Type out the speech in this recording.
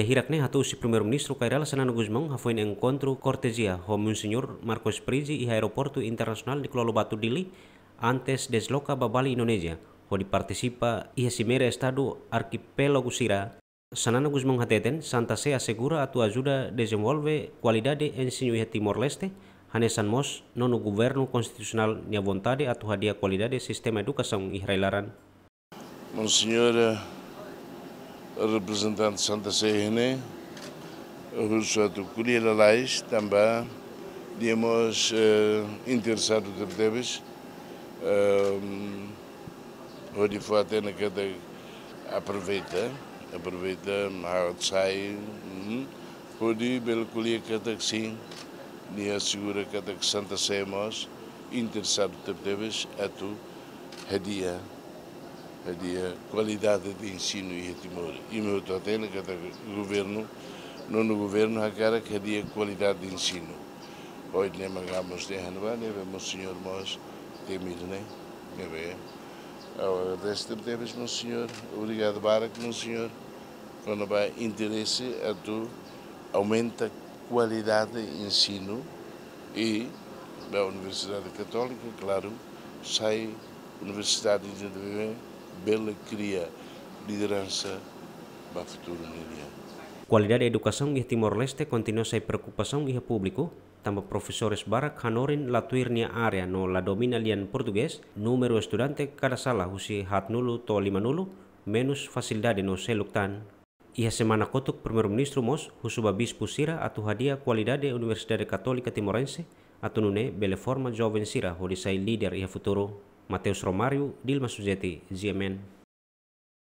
hirakne hatu si primeiro ministro Kairala Senano Guzmão hafuin encontro cortesia com Monsenhor Marcos Prizi i aeroporto internasional di Kuala Batu Dili antes desloka babali Indonesia hodi partisipa i Cimera Estado arkipelago Sira Sanana Guzmão Hateten, Santa se asegura atu ajuda desenvolve qualidade ensino e Timor-Leste, Hanesan Mos, nono governo konstitusional nia vontade atu hadia dia qualidade sistema edukasaun i Israelaran Monsenhor representante Santa o CN, os colheralais também, digamos, eh, interessados de Tebes, eh, onde foi até na cada aproveita, aproveita, sai, onde hum, belo colher cada que sim, e assegura cada que Santa Sé nós, é interessado de Tebes, a tu, a dia ali a qualidade de ensino e Timor. E meu hotel, cada é governo, no governo, há cara que havia qualidade de ensino. Hoje nem magamos de Hanuá, nem né, vemos o senhor Mós, tem né? Que bem. Agradeço-te, deves, meu senhor. Obrigado, Barak, meu senhor. Quando vai interesse, a tu aumenta qualidade de ensino e da Universidade Católica, claro, sai Universidade de Janeiro. belecria liderança di futuro mundial. Cualidade Timor-Leste continua sem preocupação ih publiku, tambah profesores barak hanorin la area no la domina lian português, número estudante kada sala husi hat nulu to lima nulu, menos facilidade no seluktan. Ia semana kotuk primeiro-ministro Mos, husuba bispo sira atu hadia qualidade Universidade katolika Timorense, atu nune bele forma jovem sira hodisai lider ia futuro. Mateus Romario, Dilma Suzeti, ZMN